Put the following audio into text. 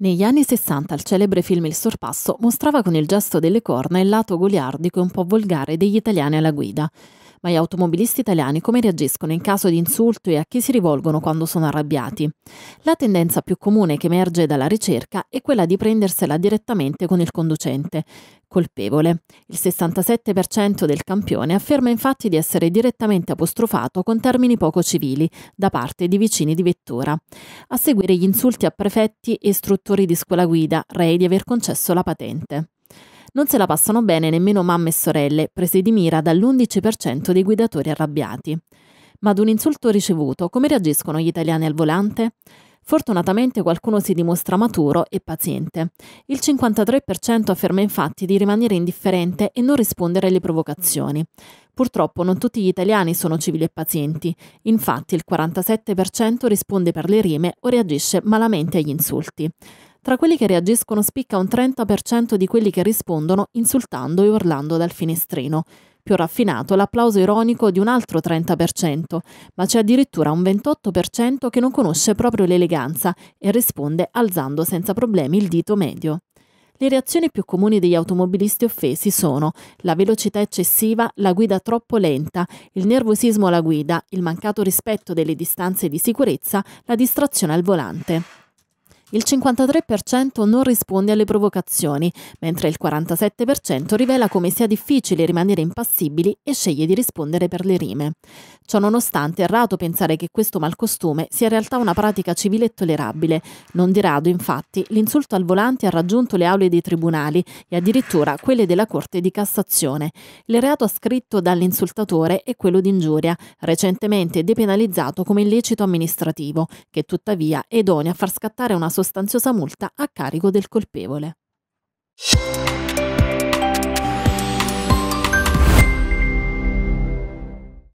Negli anni 60 il celebre film Il sorpasso mostrava con il gesto delle corna il lato goliardico e un po' volgare degli italiani alla guida ma gli automobilisti italiani come reagiscono in caso di insulto e a chi si rivolgono quando sono arrabbiati. La tendenza più comune che emerge dalla ricerca è quella di prendersela direttamente con il conducente, colpevole. Il 67% del campione afferma infatti di essere direttamente apostrofato con termini poco civili da parte di vicini di vettura. A seguire gli insulti a prefetti e istruttori di scuola guida, rei di aver concesso la patente. Non se la passano bene nemmeno mamme e sorelle, prese di mira dall'11% dei guidatori arrabbiati. Ma ad un insulto ricevuto, come reagiscono gli italiani al volante? Fortunatamente qualcuno si dimostra maturo e paziente. Il 53% afferma infatti di rimanere indifferente e non rispondere alle provocazioni. Purtroppo non tutti gli italiani sono civili e pazienti, infatti il 47% risponde per le rime o reagisce malamente agli insulti. Tra quelli che reagiscono spicca un 30% di quelli che rispondono insultando e urlando dal finestrino. Più raffinato l'applauso ironico di un altro 30%, ma c'è addirittura un 28% che non conosce proprio l'eleganza e risponde alzando senza problemi il dito medio. Le reazioni più comuni degli automobilisti offesi sono la velocità eccessiva, la guida troppo lenta, il nervosismo alla guida, il mancato rispetto delle distanze di sicurezza, la distrazione al volante. Il 53% non risponde alle provocazioni, mentre il 47% rivela come sia difficile rimanere impassibili e sceglie di rispondere per le rime. Ciò nonostante è errato pensare che questo malcostume sia in realtà una pratica civile e tollerabile. Non di rado, infatti, l'insulto al volante ha raggiunto le aule dei tribunali e addirittura quelle della Corte di Cassazione. Il reato ascritto dall'insultatore è quello di ingiuria, recentemente depenalizzato come illecito amministrativo, che tuttavia è idoneo a far scattare una sostanziosa multa a carico del colpevole.